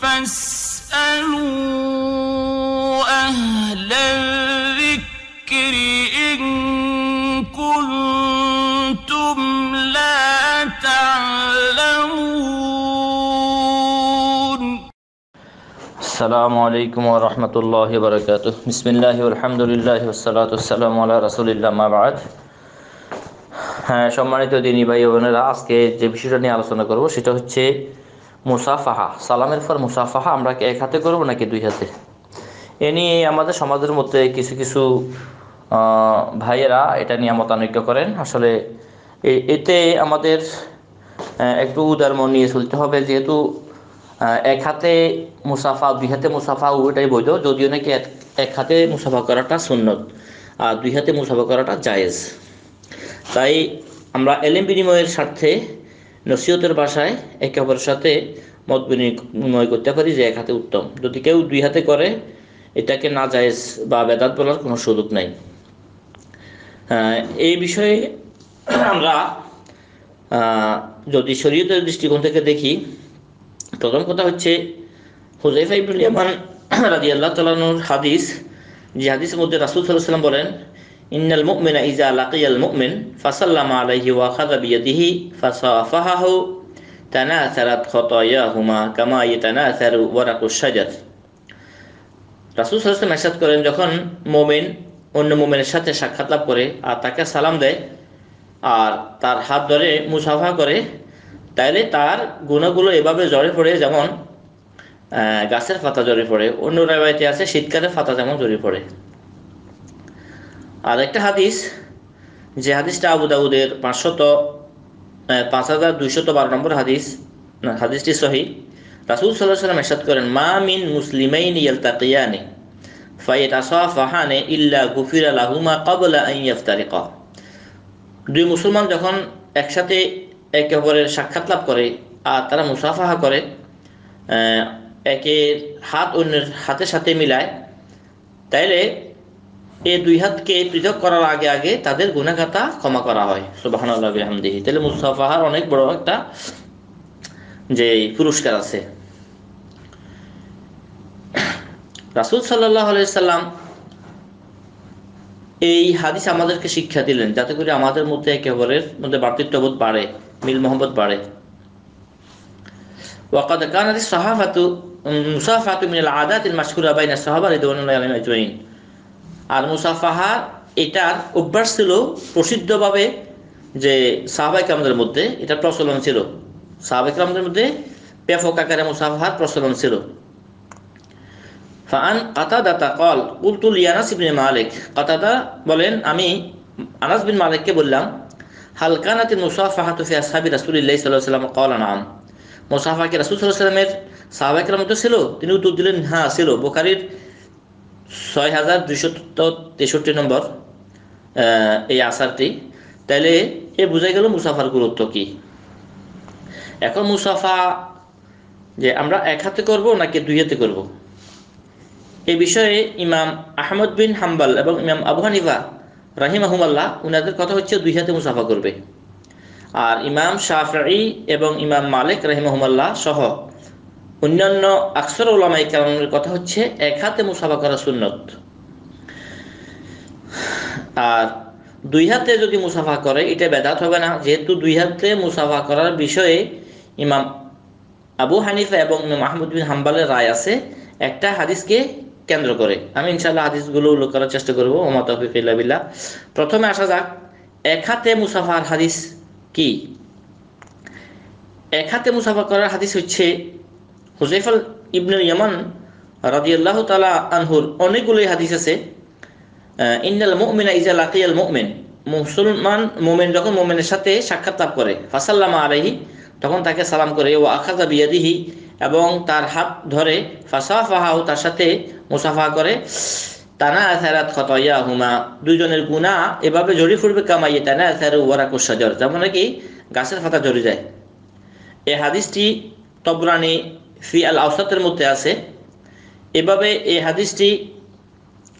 فاسألوا أهل الذكر إن كنتم لا تعلمون السلام عليكم ورحمة الله وبركاته بسم الله والحمد لله والصلاة والسلام على رسول الله ما بعد হ্যাঁ সম্মানিত দিনী ভাই বোনেরা আজকে যে বিষয়টা নিয়ে আলোচনা করব সেটা হচ্ছে মুসাফাহা সালামের পর মুসাফাহা আমরা এক হাতে করবো নাকি দুই হাতে এ নিয়ে আমাদের সমাজের মধ্যে কিছু কিছু ভাইয়েরা এটা নিয়ে মতানৈক্য করেন আসলে এতে আমাদের একটু উদার মন নিয়ে চলতে হবে যেহেতু এক হাতে মুসাফা দুই হাতে মুসাফা ওটাই বৈধ যদিও নাকি এক হাতে মুসাফা করাটা সুন্নত আর দুই হাতে মুসাফা করাটা জায়েজ তাই আমরা এলএম বিনিময়ের স্বার্থে নসিহতের ভাষায় একে অপরের সাথে মত বিনিময় করতে পারি যে এক হাতে উত্তম যদি কেউ দুই হাতে করে এটাকে না জায়েজ বা বেদাত বলার কোনো সুযোগ নাই এই বিষয়ে আমরা যদি শরীয়তের দৃষ্টিকোণ থেকে দেখি প্রথম কথা হচ্ছে হুজাইফা ইবুল ইয়ামান রাজি আল্লাহ তালানুর হাদিস যে হাদিসের মধ্যে রাসুল সাল্লাহ সাল্লাম বলেন ইন্নাল মুমিনা ইজা লাকিয়াল মুমিন ফাসাল্লামা আলাইহি ওয়া খাযা বিয়াদিহি ফাসাফাহাহু তানাসারাত খতায়াহুমা কামা ইয়াতানাসারু ওয়ারাকুশ শাজার রাসূল সাল্লাল্লাহু আলাইহি করেন যখন মুমিন অন্য মুমিনের সাথে সাক্ষাৎ লাভ করে আর তাকে সালাম দেয় আর তার হাত ধরে মুসাফা করে তাইলে তার গুণগুলো এভাবে জড়ে পড়ে যেমন গাছের পাতা জড়ে পড়ে অন্য রায়বাড়িতে আছে শীতকালে পাতা যেমন জড়ে পড়ে আর একটা হাদিস যে হাদিসটা আবু দাউদের পাঁচশত পাঁচ হাজার দুইশত বারো নম্বর হাদিস হাদিসটি সহি রাসুল সাল্লাহ সাল্লাম এরশাদ করেন মা মিন মুসলিমাইন ইয়ালতাকিয়ানি ফাইয়াতাসাফাহানে ইল্লা গুফিরা লাহুমা ক্বাবলা আন ক দুই মুসলমান যখন একসাথে একে অপরের সাক্ষাৎ লাভ করে আর তারা মুসাফাহা করে একের হাত অন্যের হাতের সাথে মিলায় তাইলে এই দুই হাতকে পৃথক করার আগে আগে তাদের গুণাখাতা ক্ষমা করা হয় সুবাহান আল্লাহামদিহি তাহলে মুসাফাহার অনেক বড় একটা যে পুরস্কার আছে রাসুল সাল্লাহ সাল্লাম এই হাদিস আমাদেরকে শিক্ষা দিলেন যাতে করে আমাদের মধ্যে একেবারের মধ্যে বার্তৃত্ববোধ বাড়ে মিল মোহাম্মদ বাড়ে ওয়াকাদ কানাতি সাহাফাতু মুসাফাতু মিনাল আদাতিল মাশকুরা বাইনা সাহাবা রিদওয়ানুল্লাহি আলাইহিম আজমাইন আর মুসাফাহা এটার অভ্যাস ছিল প্রসিদ্ধভাবে যে সাহাবাই কামদের মধ্যে এটা প্রচলন ছিল সাহাবাই কামদের মধ্যে ব্যাপক আকারে মুসাফাহার প্রচলন ছিল ফান কাতাদা কল উলতুল ইয়ানাস ইবনে মালিক কাতাদা বলেন আমি আনাস বিন মালিককে বললাম হালকানাতে মুসাফাহাত ফি আসহাবি রাসূলুল্লাহ সাল্লাল্লাহু আলাইহি ওয়াসাল্লাম কলা নাম মুসাফা কি রাসুল সাল্লাল্লাহু আলাইহি ওয়াসাল্লামের সাহাবাকের মধ্যে ছিল তিনি উত্তর দিলেন হ্যাঁ ছিল বোকারির ছয় হাজার দুইশো তেষট্টি নম্বর এই আসারটি তাহলে এ বোঝা গেল মুসাফার গুরুত্ব কি এখন মুসাফা যে আমরা এক হাতে করবো নাকি দুই হাতে করব এ বিষয়ে ইমাম আহমদ বিন হাম্বাল এবং ইমাম আবু হানিফা রাহিম আহমাল্লাহ উনাদের কথা হচ্ছে দুই হাতে মুসাফা করবে আর ইমাম শাহ এবং ইমাম মালিক আহমাল্লাহ সহ অন্যান্য আকসর ওলামাই কালামের কথা হচ্ছে এক হাতে মুসাফা করা সুন্নত আর দুই হাতে যদি মুসাফা করে এটা বেদাত হবে না যেহেতু দুই হাতে মুসাফা করার বিষয়ে ইমাম আবু হানিফা এবং মাহমুদ বিন হাম্বালের রায় আছে একটা হাদিসকে কেন্দ্র করে আমি ইনশাল্লাহ হাদিসগুলো উল্লেখ করার চেষ্টা করবো ওমা তফিকিল্লা প্রথমে আসা যাক এক হাতে মুসাফার হাদিস কি এক হাতে মুসাফা করার হাদিস হচ্ছে হুজাইফাল ইবনুল ইয়ামান রাদিয়াল্লাহ তালা আনহুর অনেকগুলোই হাদিস আছে ইন্নাল মুমিনা ইজা আকিয়াল মুমিন মুসলমান মোমেন যখন মোমেনের সাথে সাক্ষাৎ লাভ করে ফাসাল্লামা আলহি তখন তাকে সালাম করে ও আখাজা বিয়াদিহি এবং তার হাত ধরে ফাসাফাহাও তার সাথে মুসাফা করে তানা আসারাত খতয়া হুমা দুইজনের গুণা এভাবে জড়ি ফুটবে কামাইয়ে তানা আসার ওয়ারা কুসাজর যেমন নাকি গাছের পাতা জড়ি যায় এই হাদিসটি তবরানি ফি আল আউসাতের মধ্যে আছে এভাবে এই হাদিসটি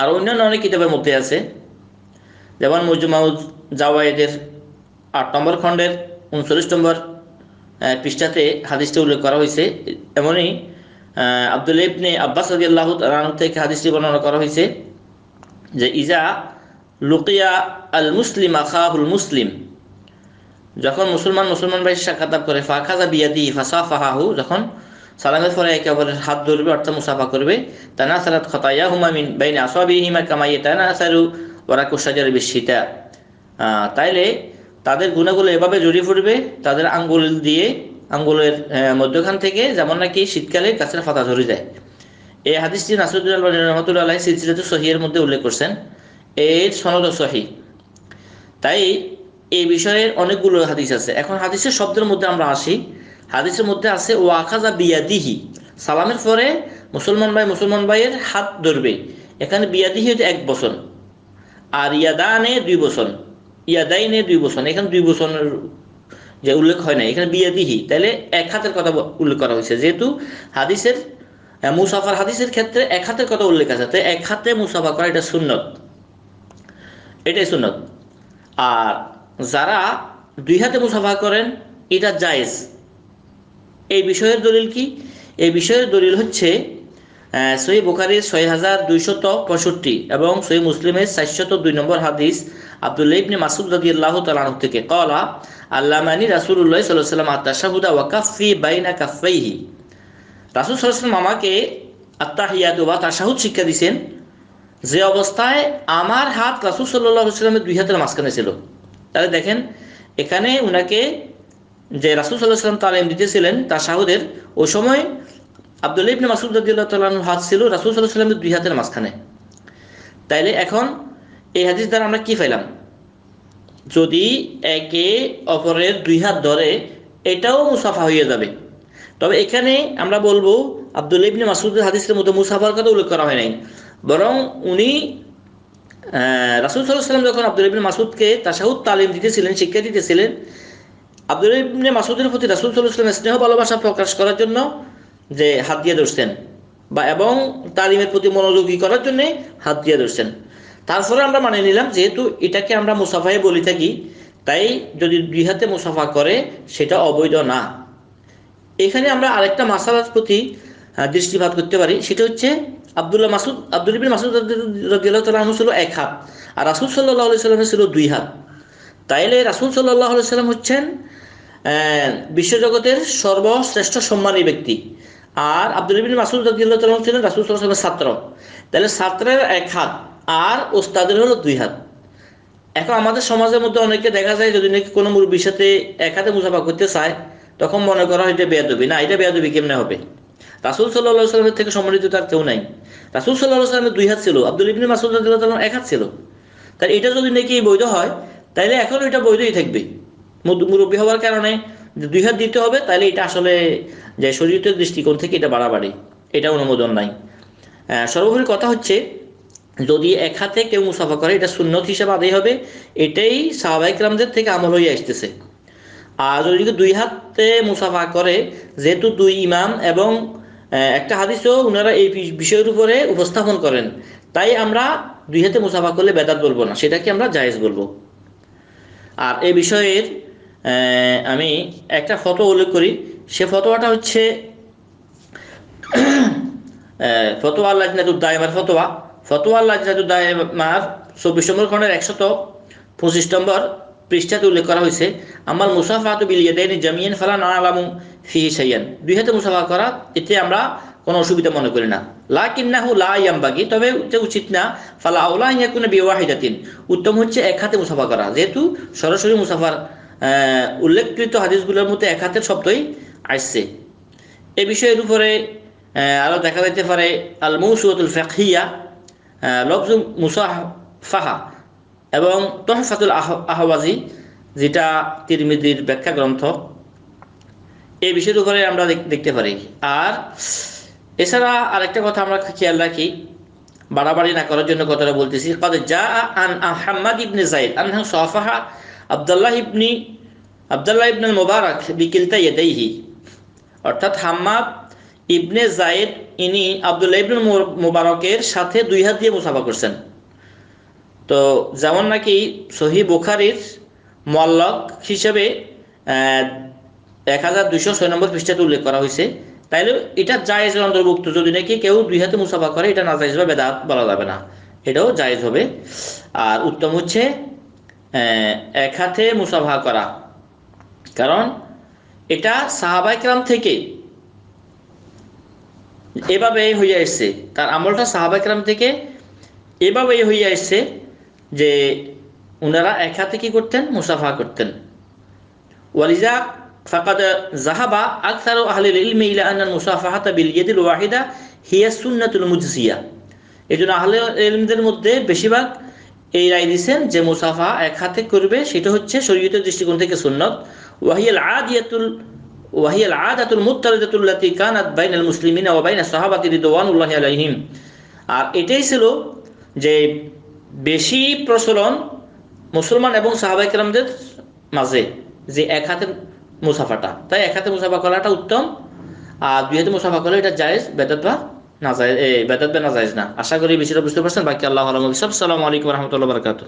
আর অন্যান্য অনেক কিতাবের মধ্যে আছে যেমন মজুমাউদ জাওয়ায়েদের আট নম্বর খণ্ডের উনচল্লিশ নম্বর পৃষ্ঠাতে হাদিসটি উল্লেখ করা হয়েছে এমনই আব্দুল ইবনে আব্বাস আল্লাহ থেকে হাদিসটি বর্ণনা করা হয়েছে যে ইজা লুকিয়া আল মুসলিম আখাহুল মুসলিম যখন মুসলমান মুসলমান ভাই সাক্ষাৎ করে ফাখাজা বিয়াদি ফাহাহু যখন সালামের পরে একে অপরের হাত ধরবে অর্থাৎ মুসাফা করবে না সালাত খতাইয়া মিন বাইনে আসবি হিমা কামাইয়ে না সারু ওরা কুসাজার বিশিতা তাইলে তাদের গুণাগুলো এভাবে জড়িয়ে ফুটবে তাদের আঙ্গুল দিয়ে আঙ্গুলের মধ্যখান থেকে যেমন নাকি শীতকালে গাছের ফাতা ধরে যায় এই হাদিসটি নাসরুদ্দিন আলবানী রহমতুল্লা আলাহ সিলসিলাত সহিয়ের মধ্যে উল্লেখ করছেন এর সনদ সহি তাই এই বিষয়ে অনেকগুলো হাদিস আছে এখন হাদিসের শব্দের মধ্যে আমরা আসি হাদিসের মধ্যে আছে ওয়াখাজা বিয়াদিহি সালামের পরে মুসলমান ভাই মুসলমান ভাইয়ের হাত ধরবে এখানে বিয়াদিহি হচ্ছে এক বছর আর ইয়াদানে দুই বছর ইয়াদাইনে দুই বছর এখানে দুই বছরের যে উল্লেখ হয় না এখানে বিয়াদিহি তাহলে এক হাতের কথা উল্লেখ করা হয়েছে যেহেতু হাদিসের মুসাফার হাদিসের ক্ষেত্রে এক হাতের কথা উল্লেখ আছে তাই এক হাতে মুসাফা করা এটা সুন্নত এটাই সুন্নত আর যারা দুই হাতে মুসাফা করেন এটা জায়েজ এই বিষয়ের দলিল কি এই বিষয়ের দলিল হচ্ছে সই বুখারির ছয় হাজার দুইশত পঁয়ষট্টি এবং সই মুসলিমের চারশত দুই নম্বর হাদিস আবদুল্লাহ ইবনে মাসুদ রাদি আল্লাহ তালাহ থেকে কলা আল্লামানি রাসুল্লাহ সাল্লাহ সাল্লাম আত্মাশাহুদা ওয়াকাফি বাইনা কাফাইহি রাসুল সাল্লাম আমাকে আত্মাহিয়াত বা তাশাহুদ শিক্ষা দিয়েছেন যে অবস্থায় আমার হাত রাসুল সাল্লাহ সাল্লামের দুই হাতের মাঝখানে ছিল তাহলে দেখেন এখানে উনাকে যে রাসুল সাল্লাহ সাল্লাম তালিম দিতেছিলেন তার শাহুদের ওই সময় আব্দুল ইবনে মাসুদ রদুল্লাহ তাল্লাহর হাত ছিল রাসুল সাল্লাহ সাল্লামের দুই হাতের মাঝখানে তাইলে এখন এই হাদিস দ্বারা আমরা কি পাইলাম যদি একে অপরের দুই হাত ধরে এটাও মুসাফা হয়ে যাবে তবে এখানে আমরা বলবো আবদুল্লা ইবনে মাসুদের হাদিসের মধ্যে মুসাফার কথা উল্লেখ করা হয় নাই বরং উনি রাসুল সাল্লাহ সাল্লাম যখন আব্দুল ইবিন মাসুদকে তাসাহুদ তালিম দিতেছিলেন শিক্ষা দিতেছিলেন আব্দুল ইবনে মাসুদের প্রতি রাসুল সাল্লাহ স্নেহ ভালোবাসা প্রকাশ করার জন্য যে হাত দিয়ে ধরছেন বা এবং তালিমের প্রতি মনোযোগী করার জন্যে হাত দিয়ে ধরছেন তারপরে আমরা মানে নিলাম যেহেতু এটাকে আমরা মুসাফায় বলি থাকি তাই যদি দুই হাতে মুসাফা করে সেটা অবৈধ না এখানে আমরা আরেকটা মাসালার প্রতি দৃষ্টিপাত করতে পারি সেটা হচ্ছে আবদুল্লাহ মাসুদ আব্দুল ইবিন মাসুদ রদিয়াল তালাহ ছিল এক হাত আর রাসুল সাল্লাহ সাল্লামের ছিল দুই হাত তাইলে রাসুল সাল্লাহ সাল্লাম হচ্ছেন বিশ্বজগতের সর্বশ্রেষ্ঠ সম্মানী ব্যক্তি আর আব্দুল ইবিন মাসুদ রাজিউল্লাহ ছিলেন রাসুল সাল্লামের ছাত্র তাহলে ছাত্রের এক হাত আর ওস্তাদের হলো দুই হাত এখন আমাদের সমাজের মধ্যে অনেকে দেখা যায় যদি নাকি কোনো মুরব্বীর সাথে এক হাতে মুসাফা করতে চায় তখন মনে করা হয় এটা বেয়াদবি না এটা বেয়াদবি কেমনে হবে রাসুল সাল্লাহ সাল্লামের থেকে সম্মানিত তার কেউ নাই রাসুল সাল্লাহ সাল্লামের দুই হাত ছিল আব্দুল ইবিন মাসুদ্দিল্লাহ এক হাত ছিল তাই এটা যদি নাকি বৈধ হয় তাহলে এখন এটা বৈধই থাকবে মুরব্বী হওয়ার কারণে দুই হাত দিতে হবে তাহলে এটা আসলে যে শরীরের দৃষ্টিকোণ থেকে এটা বাড়াবাড়ি এটা অনুমোদন নাই সর্বোপরি কথা হচ্ছে যদি এক হাতে কেউ মুসাফা করে এটা সুন্নত হিসাবে আদায় হবে এটাই স্বাভাবিক রামদের থেকে আমল হয়ে আসতেছে আর যদি দুই হাতে মুসাফা করে যেহেতু দুই ইমাম এবং একটা হাদিসও ওনারা এই বিষয়ের উপরে উপস্থাপন করেন তাই আমরা দুই হাতে মুসাফা করলে বেদাত বলবো না সেটাকে আমরা জায়েজ বলবো আর এ বিষয়ের আমি একটা ফটো উল্লেখ করি সে ফটোয়াটা হচ্ছে ফতোয়া লাজনাতুদ দায়মার ফতোয়া ফতোয়া লাজনাতুদ দায়মার চব্বিশ নম্বর খণ্ডের একশত পঁচিশ নম্বর পৃষ্ঠাতে উল্লেখ করা হয়েছে আমার তো বিলিয়ে দেয়নি জামিয়ান ফালা না আলামু ফি সাইয়ান দুই হাতে মুসাফা করা এতে আমরা কোনো অসুবিধা মনে করি না লা কিন্নাহু লা ইয়ামবাগি তবে যে উচিত না ফালা আউলা ইয়াকুনা বিওয়াহিদাতিন উত্তম হচ্ছে এক হাতে মুসাফা করা যেহেতু সরাসরি মুসাফার উল্লেখকৃত হাদিসগুলোর মধ্যে এক হাতের শব্দই আসছে এ বিষয়ের উপরে আরও দেখা যেতে পারে আল মৌসুরতুল ফাকহিয়া মুসাহ মুসাফাহা এবং তহফাতুল আহ আহবাজি যেটা তিরমিদির ব্যাখ্যা গ্রন্থ এই বিষয়ের উপরে আমরা দেখতে পারি আর এছাড়া আরেকটা কথা আমরা খেয়াল রাখি বাড়াবাড়ি না করার জন্য কথাটা বলতেছি কাদের যা আন আহাম্মাদ ইবনে জাইদ আনহা সফাহা আবদুল্লাহ ইবনি আবদুল্লাহ ইবনুল মোবারক বিকিলতা ইয়েদাইহি অর্থাৎ হাম্মাদ ইবনে জায়েদ ইনি আবদুল্লাহ ইবনুল মুবারকের সাথে দুই হাত দিয়ে মুসাফা করছেন তো যেমন নাকি সহি বুখারির মল্লক হিসেবে এক হাজার দুইশো ছয় নম্বর পৃষ্ঠাতে উল্লেখ করা হয়েছে তাইলে এটা জায়েজের অন্তর্ভুক্ত যদি নাকি কেউ দুই হাতে মুসাফা করে এটা না জায়েজ বা বেদাত বলা যাবে না এটাও জায়েজ হবে আর উত্তম হচ্ছে এক হাতে মুসাফা করা কারণ এটা সাহাবাই কেরাম থেকে এভাবে হইয়া আসছে তার আমলটা সাহাবাই ক্রাম থেকে এভাবেই হইয়া আসছে যে ওনারা এক হাতে কি করতেন মুসাফা করতেন ওয়ালিজা ফাকাদ জাহাবা আকসার আহলিল ইলমি ইলা আন্নাল মুসাফাহাতা বিল ইয়াদিল ওয়াহিদা হিয়া সুন্নাতুল এই এজন্য আহলে ইলমদের মধ্যে বেশিরভাগ এই রায় দিচ্ছেন যে মুসাফা এক হাতে করবে সেটা হচ্ছে শরীয়তের দৃষ্টিকোণ থেকে সুন্নত ওয়াহিয়াল আদিয়াতুল ওয়াহিয়াল আদাতুল লাতি কানাত বাইনাল মুসলিমিনা ওয়া বাইনাস সাহাবাতি রিদওয়ানুল্লাহি আলাইহিম আর এটাই ছিল যে বেশি প্রচলন মুসলমান এবং সাহাবাই কেরামদের মাঝে যে এক হাতে মুসাফাটা তাই এক হাতে মুসাফা করাটা উত্তম আর দুই হাতে মুসাফা করলে এটা জায়েজ বেদাত বা নাজায় এ বেদাত বে নাজাইজ না আশা করি বিষয়টা বুঝতে পারছেন বাকি আল্লাহ আলম সব সালাম আলাইকুম রহমতুল্লাহ বারকাত